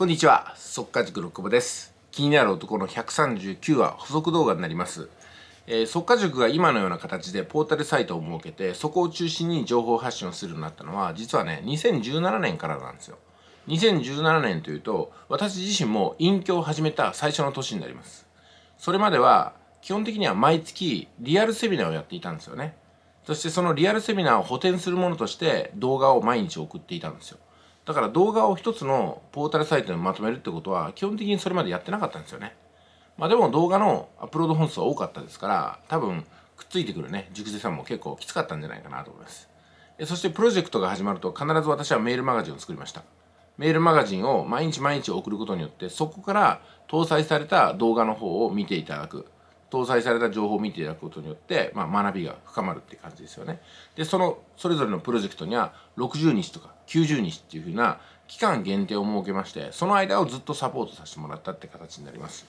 こんにちは速稼塾の久保です気になる男の139話補足動画になりますえー、速稼塾が今のような形でポータルサイトを設けてそこを中心に情報発信をするようになったのは実はね2017年からなんですよ2017年というと私自身も隠居を始めた最初の年になりますそれまでは基本的には毎月リアルセミナーをやっていたんですよねそしてそのリアルセミナーを補填するものとして動画を毎日送っていたんですよだから動画を一つのポータルサイトにまとめるってことは基本的にそれまでやってなかったんですよね。まあでも動画のアップロード本数は多かったですから多分くっついてくるね熟成さんも結構きつかったんじゃないかなと思います。そしてプロジェクトが始まると必ず私はメールマガジンを作りました。メールマガジンを毎日毎日送ることによってそこから搭載された動画の方を見ていただく。搭載された情報を見ていただくことによって、まあ、学びが深まるって感じですよね。でそのそれぞれのプロジェクトには60日とか90日っていうふうな期間限定を設けましてその間をずっとサポートさせてもらったって形になります。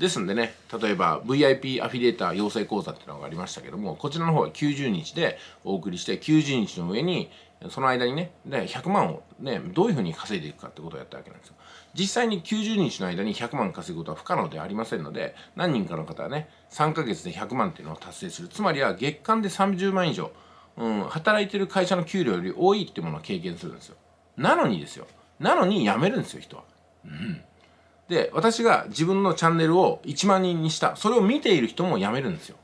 ですんでね例えば VIP アフィリエーター養成講座っていうのがありましたけどもこちらの方は90日でお送りして90日の上にその間にねで100万をねどういうふうに稼いでいくかってことをやったわけなんですよ実際に90日の間に100万稼ぐことは不可能ではありませんので何人かの方はね3ヶ月で100万っていうのを達成するつまりは月間で30万以上、うん、働いてる会社の給料より多いってものを経験するんですよなのにですよなのに辞めるんですよ人はうんで、私が自分のチャンネルを1万人にした。それを見ている人も辞めるんですよ。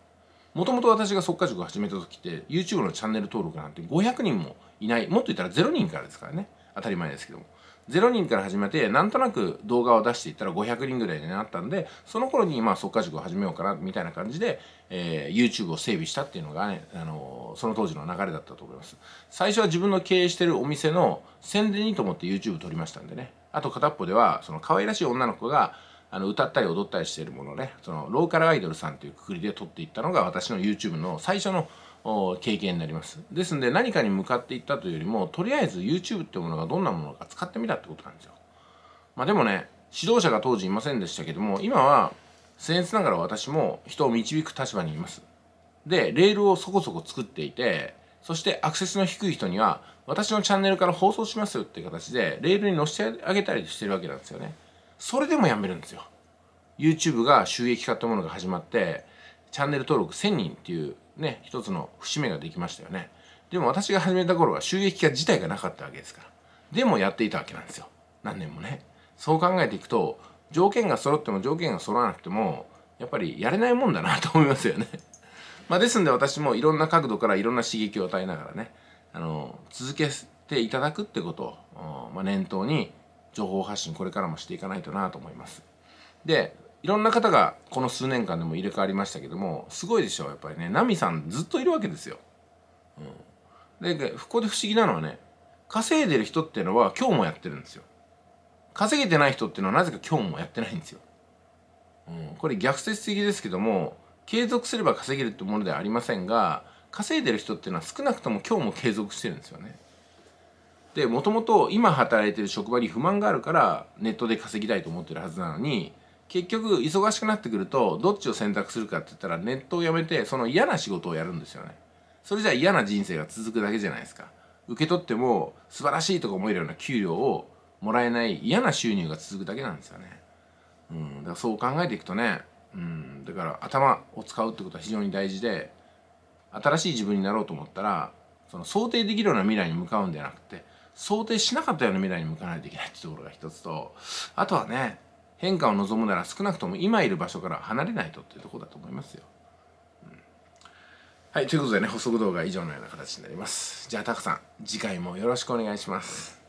もともと私が速化塾を始めた時って、YouTube のチャンネル登録なんて500人もいない。もっと言ったら0人からですからね。当たり前ですけども。0人から始めて、なんとなく動画を出していったら500人ぐらいになったんで、その頃にまあ速化塾を始めようかな、みたいな感じで、えー、YouTube を整備したっていうのがね、あのー、その当時の流れだったと思います。最初は自分の経営してるお店の宣伝にと思って YouTube 撮りましたんでね。あと片っぽではその可愛らしい女の子があの歌ったり踊ったりしてるものをねそのローカルアイドルさんというくくりで撮っていったのが私の YouTube の最初の経験になりますですんで何かに向かっていったというよりもとりあえず YouTube ってものがどんなものか使ってみたってことなんですよまあでもね指導者が当時いませんでしたけども今は僭越ながら私も人を導く立場にいますでレールをそこそこ作っていてそしてアクセスの低い人には、私のチャンネルから放送しますよっていう形で、レールに載せてあげたりしてるわけなんですよね。それでもやめるんですよ。YouTube が収益化ってものが始まって、チャンネル登録1000人っていうね、一つの節目ができましたよね。でも私が始めた頃は収益化自体がなかったわけですから。でもやっていたわけなんですよ。何年もね。そう考えていくと、条件が揃っても条件が揃わなくても、やっぱりやれないもんだなと思いますよね。まあ、ですんで私もいろんな角度からいろんな刺激を与えながらねあの続けていただくってことを、まあ、念頭に情報発信これからもしていかないとなと思います。でいろんな方がこの数年間でも入れ替わりましたけどもすごいでしょやっぱりねナミさんずっといるわけですよ。うん、でここで不思議なのはね稼いでる人っていうのは今日もやってるんですよ。稼げてない人っていうのはなぜか今日もやってないんですよ。うん、これ逆説的ですけども継続すれば稼げるってものではありませんが稼いでる人っていうのは少なくとも今日も継続してるんですよね。でもともと今働いてる職場に不満があるからネットで稼ぎたいと思ってるはずなのに結局忙しくなってくるとどっちを選択するかって言ったらネットをやめてその嫌な仕事をやるんですよね。それじゃ嫌な人生が続くだけじゃないですか。受け取っても素晴らしいとか思えるような給料をもらえない嫌な収入が続くだけなんですよね。うん、だからそう考えていくとねうんだから頭を使うってことは非常に大事で新しい自分になろうと思ったらその想定できるような未来に向かうんじゃなくて想定しなかったような未来に向かないといけないってところが一つとあとはね変化を望むなら少なくとも今いる場所から離れないとっていうとこだと思いますよ。うん、はいということでね補足動画は以上のような形になります。じゃあタカさん次回もよろしくお願いします。